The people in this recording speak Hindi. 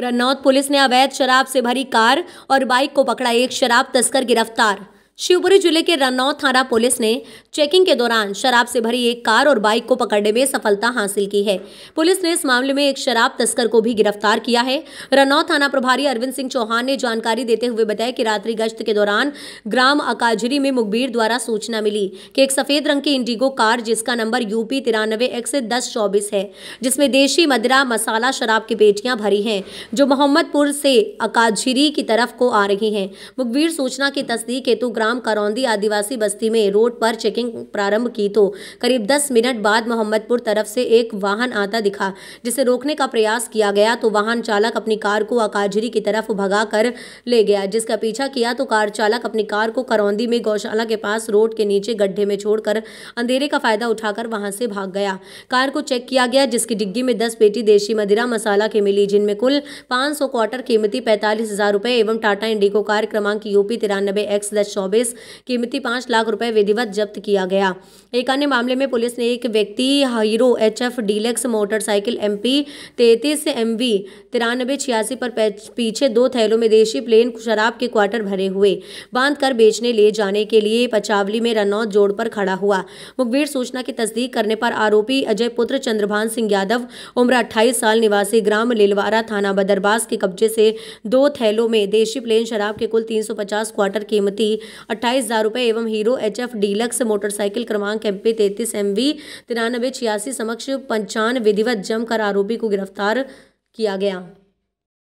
रन्नौद पुलिस ने अवैध शराब से भरी कार और बाइक को पकड़ा एक शराब तस्कर गिरफ्तार शिवपुरी जिले के रन्नौ थाना पुलिस ने चेकिंग के दौरान शराब से भरी एक कार और बाइक को पकड़ने में सफलता हासिल की है पुलिस ने इस मामले में एक शराब तस्कर को भी गिरफ्तार किया है रन्नौ थाना प्रभारी अरविंद सिंह चौहान ने जानकारी देते हुए बताया कि रात्रि गश्त के दौरान ग्राम अकाजरी में मुखबीर द्वारा सूचना मिली कि एक सफेद रंग की इंडिगो कार जिसका नंबर यूपी तिरानवे दस चौबीस है जिसमें देशी मदरा मसाला शराब की पेटियां भरी है जो मोहम्मदपुर से अकाजरी की तरफ को आ रही है मुखबीर सूचना की तस्दीक हेतु ग्राम करौंदी आदिवासी बस्ती में रोड पर चेकिंग प्रारंभ की तो करीब दस मिनट बाद मोहम्मदपुर तरफ से एक वाहन आता दिखा जिसे रोकने का प्रयास किया गया तो वाहन चालक अपनी कार को अकाजरी की तरफ भगा कर ले गया जिसका पीछा किया तो कार चालक अपनी कार को करौंदी में गौशाला के पास रोड के नीचे गड्ढे में छोड़कर अंधेरे का फायदा उठाकर वहां से भाग गया कार को चेक किया गया जिसकी डिग्गी में दस पेटी देशी मदिरा मसाला की मिली जिनमें कुल पांच सौ क्वार्टर कीमती पैंतालीस हजार रुपये एवं टाटा इंडिको कार क्रमांक यूपी तिरानबे एक्स दस चौबीस शोबेस कीमती पांच लाख रुपए विधिवत जब्त किया गया एक अन्य मामले में पुलिस ने एक व्यक्ति Hero H F Deluxe motorcycle M P तैतीस एम वी तिरानबे छियासी पर पीछे दो थैलों में देशी प्लेन शराब के क्वार्टर भरे हुए बांध कर बेचने ले जाने के लिए पचावली में रनौत जोड़ पर खड़ा हुआ मुखबिर सूचना की तस्दीक करने पर आरोपी अजय पुत्र चंद्रभान सिंह यादव उम्र अट्ठाईस साल निवासी ग्राम लिलवारा थाना बदरबास के कब्जे से दो थैलों में देशी प्लेन शराब के कुल तीन क्वार्टर कीमती अट्ठाईस हज़ार रुपये एवं Hero H F Deluxe motorcycle क्रमांक एम पी तैंतीस एम वी तिरानबे छियासी समक्ष पंचान विधिवत जमकर आरोपी को गिरफ्तार किया गया